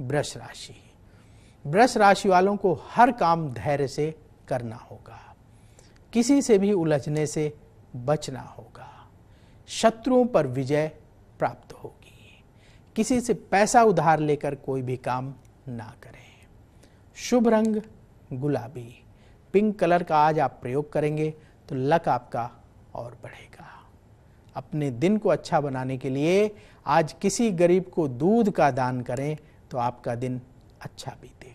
वृष राशि वृष राशि वालों को हर काम धैर्य से करना होगा किसी से भी उलझने से बचना होगा शत्रुओं पर विजय प्राप्त होगी किसी से पैसा उधार लेकर कोई भी काम ना करें शुभ रंग गुलाबी पिंक कलर का आज आप प्रयोग करेंगे तो लक आपका और बढ़ेगा अपने दिन को अच्छा बनाने के लिए आज किसी गरीब को दूध का दान करें तो आपका दिन अच्छा बीते